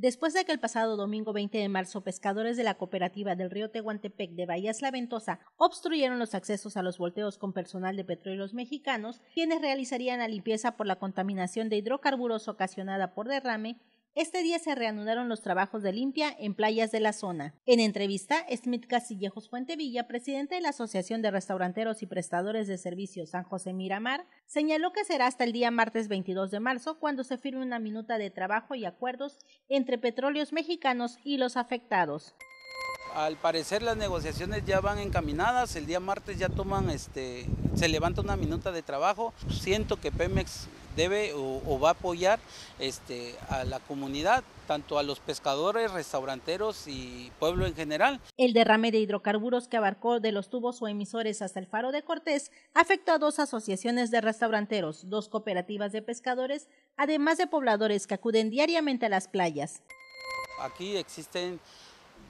Después de que el pasado domingo 20 de marzo pescadores de la cooperativa del río Tehuantepec de Bahías La Ventosa obstruyeron los accesos a los volteos con personal de petróleos mexicanos, quienes realizarían la limpieza por la contaminación de hidrocarburos ocasionada por derrame este día se reanudaron los trabajos de limpia en playas de la zona. En entrevista, Smith Casillejos Fuentevilla, presidente de la Asociación de Restauranteros y Prestadores de Servicios San José Miramar, señaló que será hasta el día martes 22 de marzo cuando se firme una minuta de trabajo y acuerdos entre petróleos mexicanos y los afectados. Al parecer las negociaciones ya van encaminadas, el día martes ya toman este se levanta una minuta de trabajo. Siento que Pemex debe o, va a apoyar este, a la comunidad, tanto a los pescadores, restauranteros y pueblo en general. El derrame de hidrocarburos que abarcó de los tubos o emisores hasta el faro de Cortés afectó a dos asociaciones de restauranteros, dos cooperativas de pescadores, además de pobladores que acuden diariamente a las playas. Aquí existen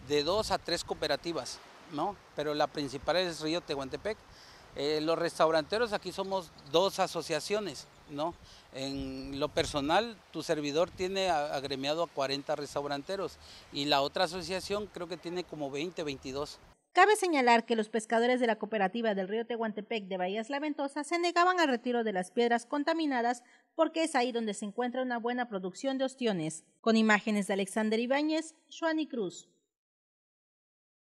de dos a tres cooperativas, ¿no? pero la principal es Río Tehuantepec. Eh, los restauranteros aquí somos dos asociaciones. ¿no? En lo personal, tu servidor tiene agremiado a 40 restauranteros y la otra asociación creo que tiene como 20, 22. Cabe señalar que los pescadores de la cooperativa del río Tehuantepec de Bahías La Ventosa se negaban al retiro de las piedras contaminadas porque es ahí donde se encuentra una buena producción de ostiones. Con imágenes de Alexander Ibáñez, Joanny Cruz.